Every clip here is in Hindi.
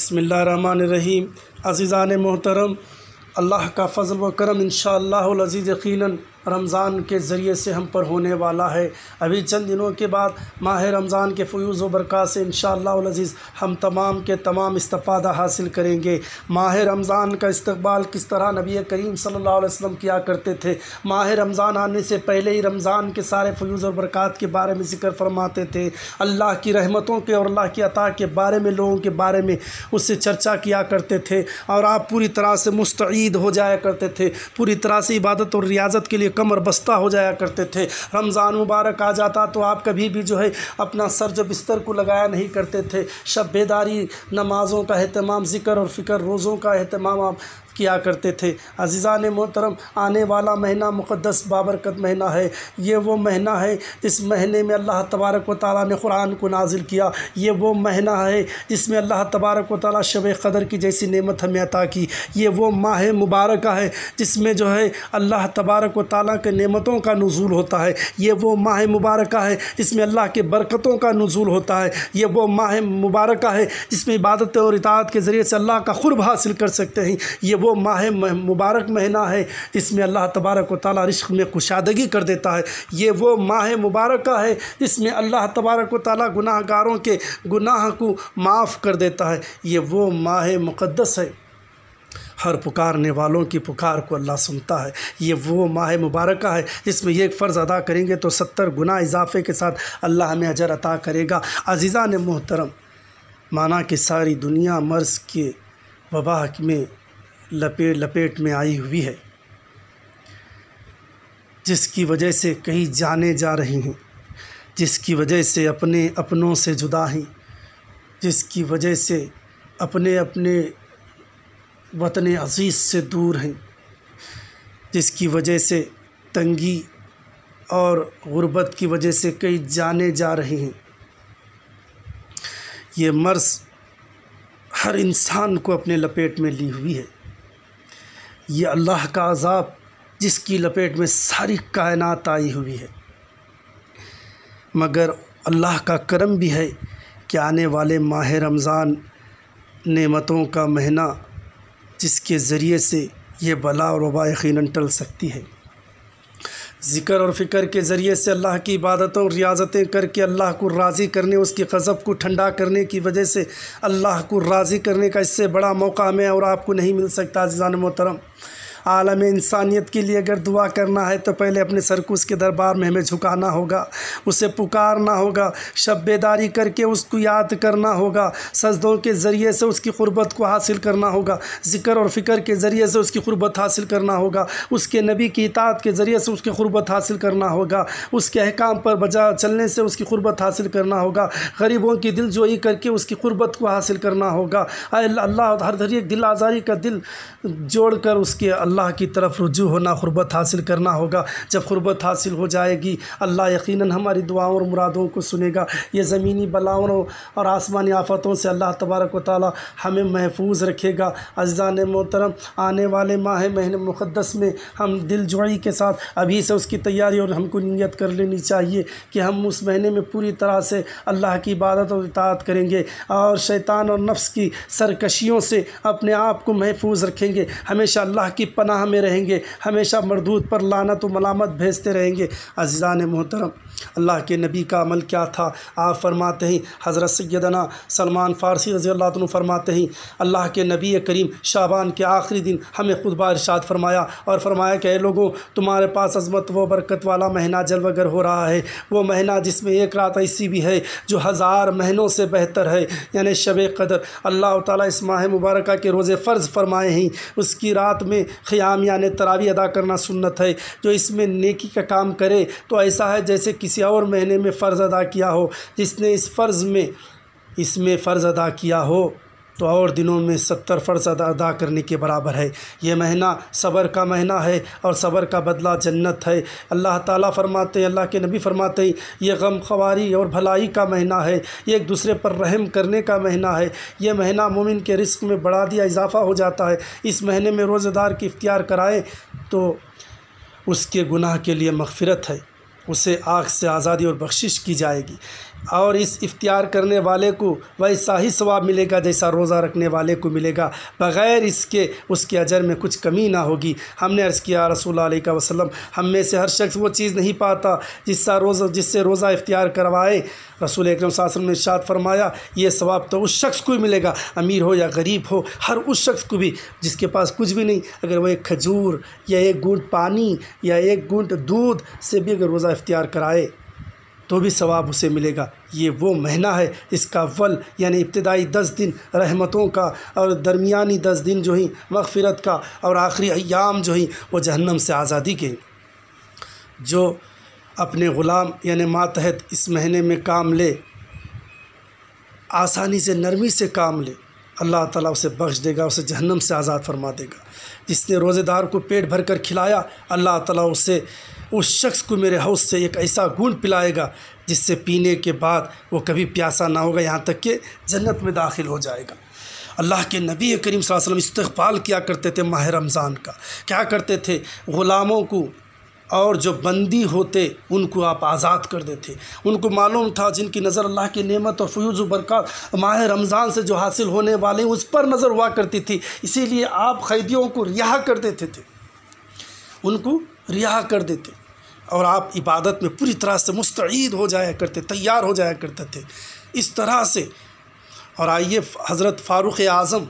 बसमीम अज़ीज़ान मोहतरम अल्लाह का फ़ज़ल व करम इन अज़ीज़ यकीन रमज़ान के ज़रिए से हम पर होने वाला है अभी चंद दिनों के बाद माह रमज़ान के फ्यूज़ बरक़ा से इन शज़ीज़ हम तमाम के तमाम इस्तादा हासिल करेंगे माह रमज़ान का इस्तबाल किस तरह नबी करीम सल्ला वसम किया करते थे माह रमज़ान आने से पहले ही रमज़ान के सारे फ्यूज़ और बरक़ात के बारे में जिक्र फरमाते थे अल्लाह की रहमतों के और अल्लाह की अता के बारे में लोगों के बारे में उससे चर्चा किया करते थे और आप पूरी तरह से मुस्तैद हो जाया करते थे पूरी तरह से इबादत और रियाजत के लिए कमर बस्ता हो जाया करते थे रमज़ान मुबारक आ जाता तो आप कभी भी जो है अपना सर जो बिस्तर को लगाया नहीं करते थे शब बेदारी नमाज़ों का अहतमाम ज़िक्र और फ़िक्र रोज़ों का अहतमाम आप किया करते थे अजीज़ा ने मोहतरम आने वाला महीना मुक़दस बाबरकत महीना है ये वो महीना है इस महीने में अल्लाह तबारक व ताली ने कुरान को नाजिल किया ये वो महीना है जिसमें अल्लाह तबारक व ताली शब कदर की जैसी नेमत हमें अता की ये वो माह मुबारक है जिसमें जो है अल्लाह तबारक व ताली के नेमतों का नज़ूल होता है ये वो माह मुबारक है जिसमें अल्लाह के बरकतों का नज़ूल होता है ये वो माह मुबारक है जिसमें इबादत और इतात के ज़रिए से अल्लाह का खुरब हासिल कर सकते हैं ये वो माह मुबारक महीना है इसमें अल्लाह तबारक व ताली रिश्क में कुशादगी कर देता है ये वो माह मुबारक है इसमें अल्लाह तबारक व ताली गुनाहगारों के गुनाह को माफ़ कर देता है ये वो माह मुक़दस है हर पुकारने वालों की पुकार को अल्लाह सुनता है ये वो माह मुबारक है इसमें ये फ़र्ज़ अदा करेंगे तो सत्तर गुना इजाफे के साथ अल्लाह हमें अजर अता करेगा अजीज़ा ने मोहतरम माना कि सारी दुनिया मर्ज़ के वबा में लपेट लपेट में आई हुई है जिसकी वजह से कहीं जाने जा रही हैं जिसकी वजह से अपने अपनों से जुदा हैं जिसकी वजह से अपने अपने वतन अजीज़ से दूर हैं जिसकी वजह से तंगी और ग़ुरबत की वजह से कई जाने जा रहे हैं ये मर्ज़ हर इंसान को अपने लपेट में ली हुई है ये अल्लाह का अज़ाब जिसकी लपेट में सारी कायनात आई हुई है मगर अल्लाह का करम भी है कि आने वाले माह रमज़ान नेमतों का महीना जिसके ज़रिए से ये बला और वबा यकीन टल सकती है ज़िक्र और फ़िक्र के ज़रिए से अल्लाह की इबादतों और रियाजतें करके अल्लाह को राज़ी करने उसकी गज़ब को ठंडा करने की वजह से अल्लाह को राज़ी करने का इससे बड़ा मौका हमें और आपको नहीं मिल सकता अजान मोहतरम आलम इंसानियत के लिए अगर दुआ करना है तो पहले अपने सरकुश के दरबार में हमें झुकाना होगा उसे पुकारना होगा शब बेदारी करके उसको याद करना होगा सजदों के ज़रिए से उसकी क़ुरबत को हासिल करना होगा ज़िक्र और फ़िक्र के ज़रिए से उसकी क़ुरबत हासिल करना होगा उसके नबी की इतात के ज़रिए से उसकी क़ुरबत हासिल करना होगा उसके अहकाम पर बजा चलने से उसकी क़ुरबत हासिल करना होगा गरीबों की दिल जोई करके उसकी क़ुरबत को हासिल करना होगा अल्लाह हर धरिए दिल आज़ारी का दिल जोड़ कर उसके अल्लाह की तरफ रुजू होना ग़ुरबत हासिल करना होगा जब ग़ुरबत हासिल हो जाएगी अल्लाह यकीन हमारी दुआओं और मुरादों को सुनेगा ये ज़मीनी बलाओं और आसमानी आफतों से अल्लाह तबारक ताली हमें महफूज रखेगा अजान मोहतरम आने वाले माह महन मुक़दस में हम दिल जुड़ी के साथ अभी से उसकी तैयारी और हमको नीयत कर लेनी चाहिए कि हम उस महीने में पूरी तरह से अल्लाह की इबादत और इतात करेंगे और शैतान और नफ्स की सरकशियों से अपने आप को महफूज रखेंगे हमेशा अल्लाह की पनाह में रहेंगे हमेशा मरदूत पर लाना तो मलामत भेजते रहेंगे अजीज़ान मोहतरम अल्लाह के नबी का अमल क्या था आप फरमाते हैं हज़रत सैदना सलमान फ़ारसी रज़ी अल्लाह फरमाते हैं अल्लाह के नबी करीम शाबान के आखिरी दिन हमें खुतबा इरशाद फरमाया और फरमाया कि लोगों तुम्हारे पास अजमत व बरकत वाला महीना जलवगर हो रहा है वो महीना जिसमें एक रात ऐसी भी है जो हज़ार महीनों से बेहतर है यानी शब कदर अल्लाह ताला इस माह मुबारक के रोज़े फ़र्ज़ फरमाए हैं उसकी रात में क़याम यानि तरावी अदा करना सुन्नत है जो इसमें नेकी का काम करे तो ऐसा है जैसे किसी और महीने में फ़र्ज़ अदा किया हो जिसने इस फ़र्ज़ में इसमें फ़र्ज़ अदा किया हो तो और दिनों में सत्तर फ़र्ज अदा अदा करने के बराबर है यह महीना सबर का महीना है और सबर का बदला जन्नत है अल्लाह ताला फरमाते हैं अल्लाह के नबी फरमाते हैं ये गम खवारी और भलाई का महीना है यह एक दूसरे पर रहम करने का महीना है यह महीना मोमिन के रिस्क में बढ़ा दिया इजाफा हो जाता है इस महीने में रोज़ेदार की इख्तियार कराएँ तो उसके गुनाह के लिए मगफ़रत है उसे आग से आज़ादी और बख्शिश की जाएगी और इस इफ्तार करने वाले को वैसा ही सवाब मिलेगा जैसा रोज़ा रखने वाले को मिलेगा बग़ैर इसके उसके अजर में कुछ कमी ना होगी हमने अर्ज़ किया रसूल का वसलम हम में से हर शख्स वो चीज़ नहीं पाता जिससे रोज़ा जिससे रोज़ा इफ्तार करवाए रसूल अक्रम सासम ने शाद फरमाया ये सवाब तो उस शख्स को ही मिलेगा अमीर हो या गरीब हो हर उस शख्स को भी जिसके पास कुछ भी नहीं अगर वह एक खजूर या एक गूंट पानी या एक गूंट दूध से भी अगर रोज़ा इफ्तार कराए तो भी सवाब उसे मिलेगा ये वो महीना है इसका वल यानी इब्तदाई दस दिन रहमतों का और दरमियानी दस दिन जो ही मगफरत का और आखिरी अयाम जो ही वो जहन्नम से आज़ादी के जो अपने ग़ुलाम यानि मातहत इस महीने में काम ले आसानी से नरमी से काम ले अल्लाह ताला उसे बख्श देगा उसे जहन्नम से आज़ाद फरमा देगा जिसने रोज़ेदार को पेट भर कर खिलाया अल्लाह ताला उसे उस शख्स को मेरे हाउस से एक ऐसा गुण पिलाएगा जिससे पीने के बाद वो कभी प्यासा ना होगा यहाँ तक कि जन्नत में दाखिल हो जाएगा अल्लाह के नबी करीम वसल्लम इस्तकबाल किया करते थे माह रमज़ान का क्या करते थे ग़ुलामों को और जो बंदी होते उनको आप आज़ाद कर देते उनको मालूम था जिनकी नज़र अल्लाह की नेमत और फ्यूज़ बरक़ात माह रमज़ान से जो हासिल होने वाले उस पर नज़र हुआ करती थी इसीलिए आप कैदियों को रिहा कर देते थे उनको रिहा कर देते और आप इबादत में पूरी तरह से मुस्तद हो जाया करते तैयार हो जाया करते थे इस तरह से और आइए हज़रत फ़ारूक़ आज़म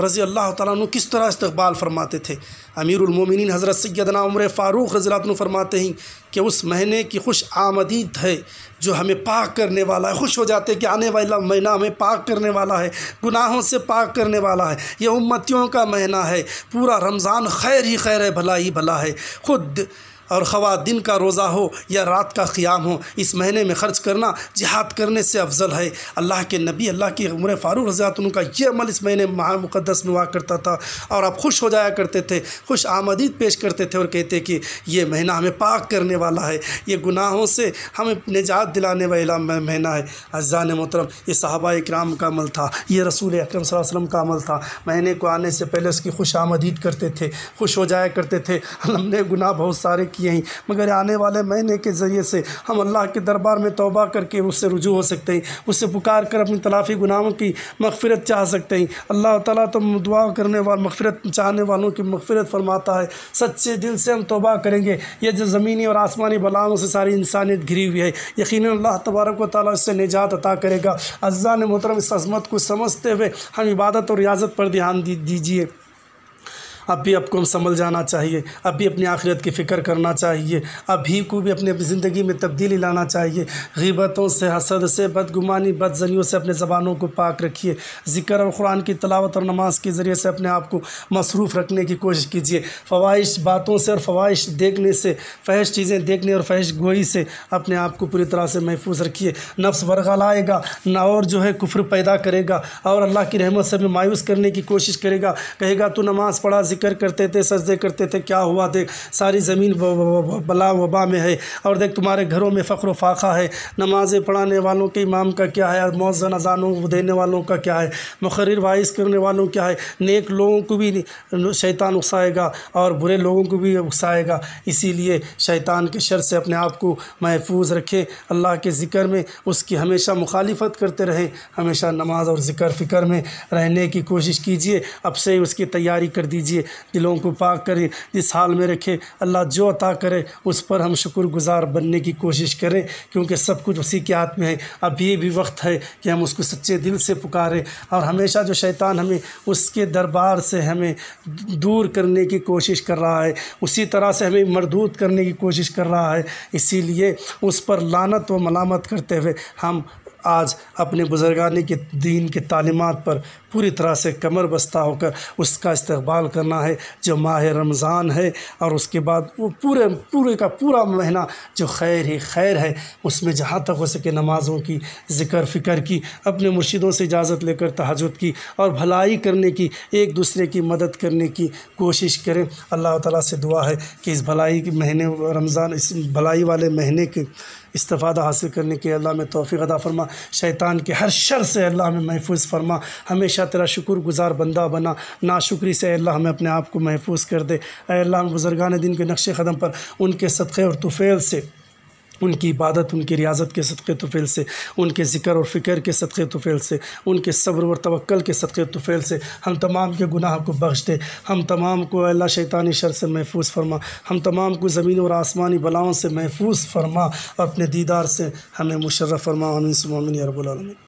रज़ी अल्लाह तु किस तरह इस्तबाल फरमाते थे अमीरमिन हज़रत सैदना उम्र फ़ारूक रज़ी फरमाते हैं कि उस महीने की खुश आमदीद है जो हमें पाक करने वाला है खुश हो जाते कि आने वाला महीना हमें पाक करने वाला है गुनाहों से पाक करने वाला है यह उम्मतियों का महीना है पूरा रमज़ान खैर ही खैर है भला ही भला है खुद और ख़वादिन का रोज़ा हो या रात का क़्याम हो इस महीने में ख़र्च करना जिहाद करने से अफजल है अल्लाह के नबी अल्लाह के उम्र फ़ारूक रजात उनका ये अमल इस महीने महा मुक़दस में हुआ करता था और आप खुश हो जाया करते थे खुश आमदीद पेश करते थे और कहते कि यह महीना हमें पाक करने वाला है ये गुनाहों से हमें निजात दिलाने वाला महीना है अजान मोहतरम ये साहबा इक्राम का अमल था ये रसूल अक्रम वसम का अमल था महीने को आने से पहले उसकी खुश आमदीद करते थे खुश हो जाया करते थे हमने गुनाह बहुत सारे किए हैं मगर आने वाले महीने के ज़रिए से हम अल्लाह के दरबार में तोबा करके उससे रुजू हो सकते हैं उससे पुकार कर अपनी तलाफ़ी गुनाहों की मगफरत चाह सकते हैं अल्लाह ताला तो दुआ करने वाले मगफरत चाहने वालों की मगफरत फरमाता है सच्चे दिल से हम तोबा करेंगे ये जो ज़मीनी और आसमानी बलाओं से सारी इंसानियत घिरी हुई है यकीन अल्लाह तबारक ताली उससे निजात अता करेगा अज्जा ने मोहतरम इस अजमत को समझते हुए हम इबादत और रियाजत पर ध्यान दीजिए अभी आपको संभल जाना चाहिए अभी अपनी आखिरत की फ़िक्र करना चाहिए अभी को भी अपने ज़िंदगी में तब्दीली लाना चाहिए गीबतों से हसद से बदगुमानी बदजनी से अपने ज़बानों को पाक रखिए ज़िक्र और क़ुरान की तलावत और नमाज के ज़रिए से अपने आप को मसरूफ़ रखने की कोशिश कीजिए फवाइश बातों से और फवाइश देखने से फहश चीज़ें देखने और फहश गोई से अपने आप को पूरी तरह से महफूज रखिए नफ्स वरगलाएगा ना और जो है कुफर पैदा करेगा और अल्लाह की रहमत से भी मायूस करने की कोशिश करेगा कहेगा तो नमाज़ पढ़ा जिक्र करते थे सजदे करते थे क्या हुआ देख सारी ज़मीन बला वबा में है और देख तुम्हारे घरों में फ़ख्र फाखा है नमाज़ें पढ़ाने वालों के इमाम का क्या है मौजन अजानों देने वालों का क्या है मकरर वाइस करने वालों क्या है नेक लोगों को भी शैतान उकसाएगा और बुरे लोगों को भी उकसाएगा इसीलिए शैतान के शर से अपने आप को महफूज रखें अल्लाह के ज़िक्र में उसकी हमेशा मुखालफत करते रहें हमेशा नमाज और ज़िक्र फ़िक्र में रहने की कोशिश कीजिए अब से उसकी तैयारी कर दीजिए दिलों को पाक करें जिस हाल में रखे अल्लाह जो अता करे उस पर हम शुक्रगुजार बनने की कोशिश करें क्योंकि सब कुछ उसी के हाथ में है अब ये भी वक्त है कि हम उसको सच्चे दिल से पुकारें और हमेशा जो शैतान हमें उसके दरबार से हमें दूर करने की कोशिश कर रहा है उसी तरह से हमें मरदूत करने की कोशिश कर रहा है इसीलिए उस पर लानत व मलामत करते हुए हम आज अपने बुज़ुर्गानी के दीन के तालीमत पर पूरी तरह से कमर बस्ता होकर उसका इस्तकबाल करना है जो माह रमज़ान है और उसके बाद वो पूरे पूरे का पूरा महीना जो खैर ही खैर है उसमें जहाँ तक हो सके नमाज़ों की ज़िक्र फ़िक्र की अपने मुर्शिदों से इजाज़त लेकर तहजद की और भलाई करने की एक दूसरे की मदद करने की कोशिश करें अल्लाह ताला से दुआ है कि इस भलाई के महीने रमज़ान इस भलाई वाले महीने के इस्तफ़ा हासिल करने के अल्लाह में तोफ़ी अदा फरमा शैतान के हर शर से अल्लाह में महफूज फरमा हमेशा हमेशा तेरा शुक्र गुज़ार बंदा बना ना शुक्री से अल्लाह हमें अपने आप को महफूज कर दे अल्लाह बुज़ुर्गान दिन के नक्श कदम पर उनके सदक़े और तुफ़ैल से उनकी इबादत उनकी रियाजत के सदक़े तुफ़ैल से उनके ज़िक्र और फ़िक्र के सदक़े तुफ़ैल से उनके सब्र और तवक्ल के सदक़े तुफ़ैल से हम तमाम के गुनाह को बख्श दे हम तमाम को अल्लाह शैतानी शर से महफूज फरमा हम तमाम को ज़मीन और आसमानी बलाओं से महफूज फरमा अपने दीदार से हमें मुशर्रफ़ फरमा आमिन सुमामिन रबालमीन